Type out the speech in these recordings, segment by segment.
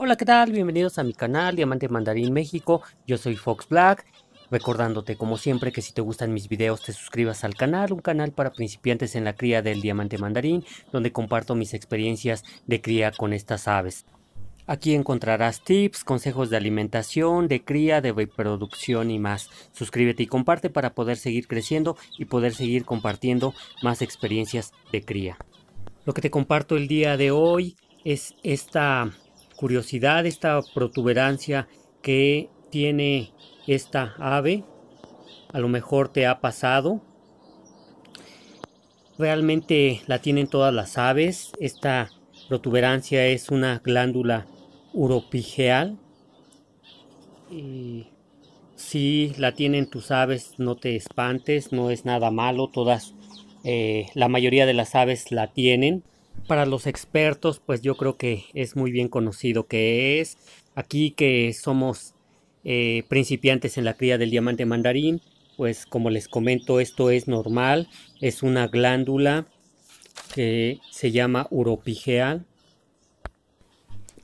Hola, ¿qué tal? Bienvenidos a mi canal Diamante Mandarín México. Yo soy Fox Black. Recordándote como siempre que si te gustan mis videos te suscribas al canal, un canal para principiantes en la cría del diamante mandarín, donde comparto mis experiencias de cría con estas aves. Aquí encontrarás tips, consejos de alimentación, de cría, de reproducción y más. Suscríbete y comparte para poder seguir creciendo y poder seguir compartiendo más experiencias de cría. Lo que te comparto el día de hoy es esta curiosidad esta protuberancia que tiene esta ave. A lo mejor te ha pasado. Realmente la tienen todas las aves. Esta protuberancia es una glándula uropigeal. Y si la tienen tus aves, no te espantes, no es nada malo. Todas, eh, la mayoría de las aves la tienen para los expertos, pues yo creo que es muy bien conocido que es. Aquí que somos eh, principiantes en la cría del diamante mandarín, pues como les comento, esto es normal. Es una glándula que se llama uropigeal,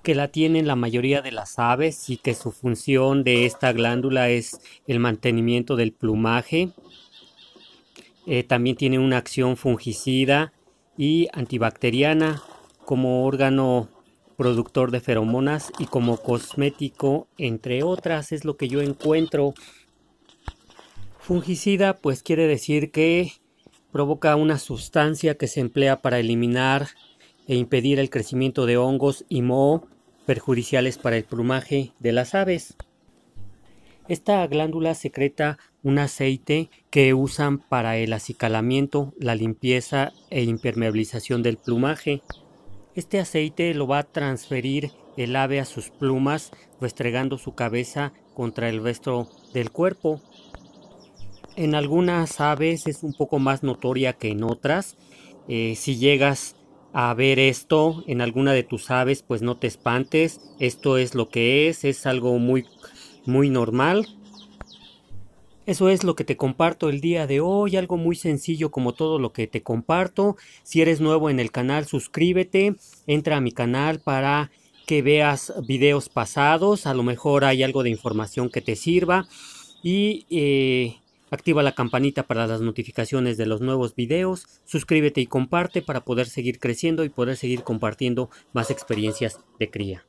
que la tienen la mayoría de las aves y que su función de esta glándula es el mantenimiento del plumaje. Eh, también tiene una acción fungicida y antibacteriana, como órgano productor de feromonas y como cosmético, entre otras, es lo que yo encuentro. Fungicida, pues quiere decir que provoca una sustancia que se emplea para eliminar e impedir el crecimiento de hongos y moho perjudiciales para el plumaje de las aves. Esta glándula secreta un aceite que usan para el acicalamiento, la limpieza e impermeabilización del plumaje. Este aceite lo va a transferir el ave a sus plumas, restregando su cabeza contra el resto del cuerpo. En algunas aves es un poco más notoria que en otras. Eh, si llegas a ver esto en alguna de tus aves, pues no te espantes. Esto es lo que es, es algo muy muy normal. Eso es lo que te comparto el día de hoy, algo muy sencillo como todo lo que te comparto. Si eres nuevo en el canal, suscríbete, entra a mi canal para que veas videos pasados, a lo mejor hay algo de información que te sirva y eh, activa la campanita para las notificaciones de los nuevos videos, suscríbete y comparte para poder seguir creciendo y poder seguir compartiendo más experiencias de cría.